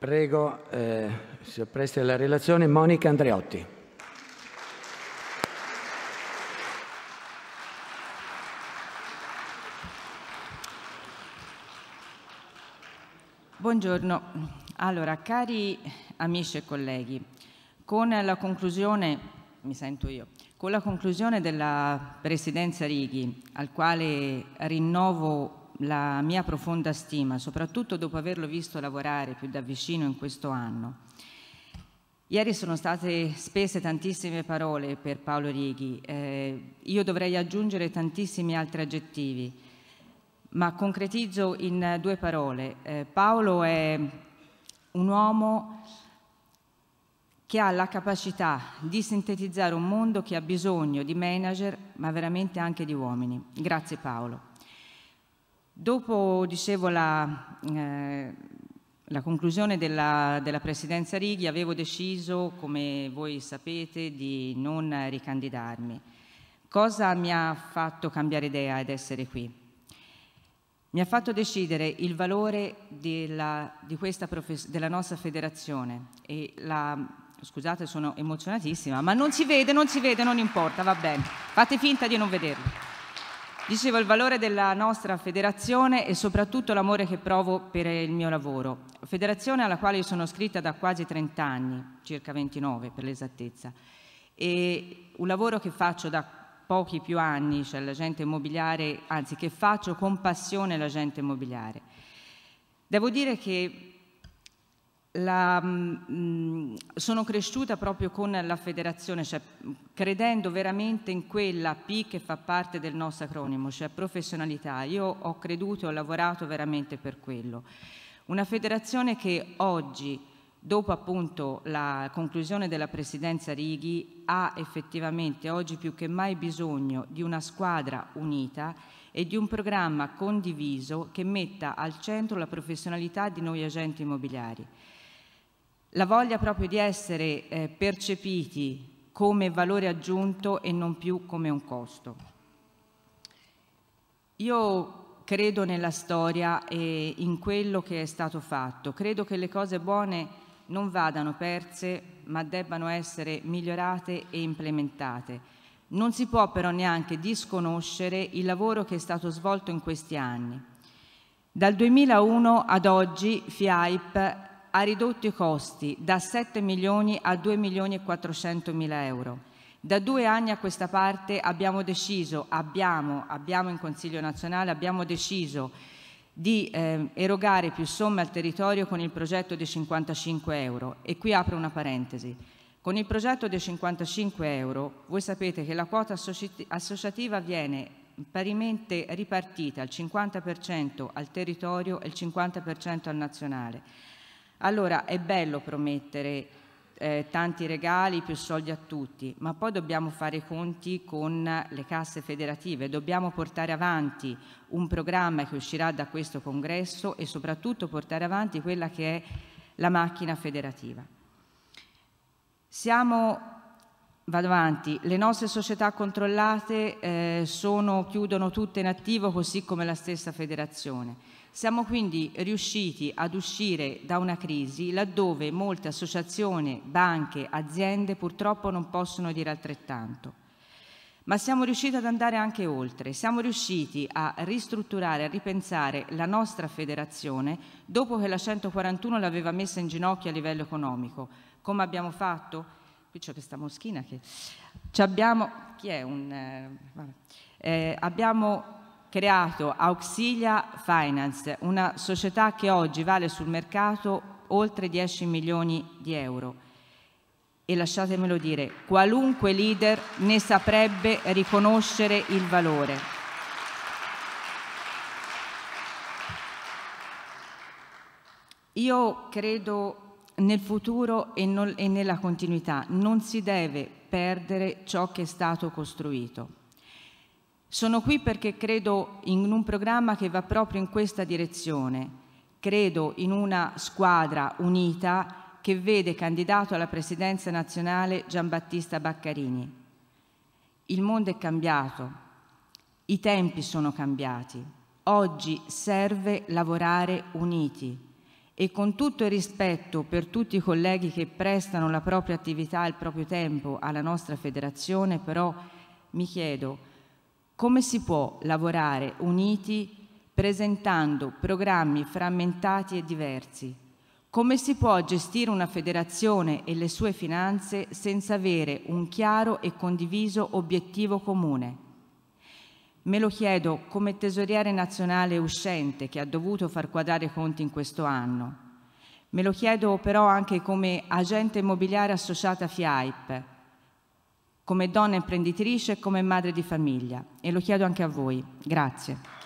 Prego, eh, si appresta la relazione Monica Andreotti. Buongiorno. Allora, cari amici e colleghi, con la conclusione, mi sento io, con la conclusione della Presidenza Righi, al quale rinnovo la mia profonda stima, soprattutto dopo averlo visto lavorare più da vicino in questo anno. Ieri sono state spese tantissime parole per Paolo Righi, eh, io dovrei aggiungere tantissimi altri aggettivi, ma concretizzo in due parole. Eh, Paolo è un uomo che ha la capacità di sintetizzare un mondo che ha bisogno di manager, ma veramente anche di uomini. Grazie Paolo. Dopo, dicevo, la, eh, la conclusione della, della, presidenza Righi, avevo deciso, come voi sapete, di non ricandidarmi. Cosa mi ha fatto cambiare idea ed essere qui? Mi ha fatto decidere il valore della, della nostra federazione e la scusate sono emozionatissima, ma non si vede, non si vede, non importa, va bene. Fate finta di non vederlo. Dicevo il valore della nostra federazione e soprattutto l'amore che provo per il mio lavoro. Federazione alla quale sono iscritta da quasi 30 anni, circa 29 per l'esattezza. E un lavoro che faccio da pochi più anni, cioè l'agente immobiliare, anzi che faccio con passione l'agente immobiliare. Devo dire che la, mh, mm, mm, sono cresciuta proprio con la federazione, cioè, credendo veramente in quella P che fa parte del nostro acronimo, cioè professionalità. Io ho creduto e ho lavorato veramente per quello. Una federazione che oggi, dopo appunto la conclusione della presidenza Righi, ha effettivamente oggi più che mai bisogno di una squadra unita e di un programma condiviso che metta al centro la professionalità di noi agenti immobiliari la voglia proprio di essere eh, percepiti come valore aggiunto e non più come un costo. Io credo nella storia e in quello che è stato fatto, credo che le cose buone non vadano perse ma debbano essere migliorate e implementate. Non si può però neanche disconoscere il lavoro che è stato svolto in questi anni. Dal 2001 ad oggi FIAIP ha ridotto i costi da 7 milioni a 2 milioni e 400 mila euro. Da due anni a questa parte abbiamo deciso, abbiamo, abbiamo in Consiglio nazionale, abbiamo deciso di eh, erogare più somme al territorio con il progetto dei 55 euro. E qui apro una parentesi. Con il progetto dei 55 euro voi sapete che la quota associativa viene parimente ripartita al 50% al territorio e il 50% al nazionale. Allora è bello promettere eh, tanti regali, più soldi a tutti, ma poi dobbiamo fare i conti con le casse federative, dobbiamo portare avanti un programma che uscirà da questo congresso e soprattutto portare avanti quella che è la macchina federativa. Siamo Vado avanti, le nostre società controllate eh, sono, chiudono tutte in attivo così come la stessa federazione. Siamo quindi riusciti ad uscire da una crisi laddove molte associazioni, banche, aziende purtroppo non possono dire altrettanto. Ma siamo riusciti ad andare anche oltre, siamo riusciti a ristrutturare, a ripensare la nostra federazione dopo che la 141 l'aveva messa in ginocchio a livello economico. Come abbiamo fatto? qui c'è questa moschina che ci abbiamo, chi è un, eh, eh, abbiamo creato Auxilia Finance, una società che oggi vale sul mercato oltre 10 milioni di euro. E lasciatemelo dire, qualunque leader ne saprebbe riconoscere il valore. Io credo nel futuro e, non, e nella continuità. Non si deve perdere ciò che è stato costruito. Sono qui perché credo in un programma che va proprio in questa direzione. Credo in una squadra unita che vede candidato alla presidenza nazionale Giambattista Baccarini. Il mondo è cambiato, i tempi sono cambiati. Oggi serve lavorare uniti e con tutto il rispetto per tutti i colleghi che prestano la propria attività e il proprio tempo alla nostra federazione, però mi chiedo come si può lavorare uniti presentando programmi frammentati e diversi? Come si può gestire una federazione e le sue finanze senza avere un chiaro e condiviso obiettivo comune? Me lo chiedo come tesoriere nazionale uscente che ha dovuto far quadrare i conti in questo anno. Me lo chiedo però anche come agente immobiliare associata a FIAIP, come donna imprenditrice e come madre di famiglia. E lo chiedo anche a voi. Grazie.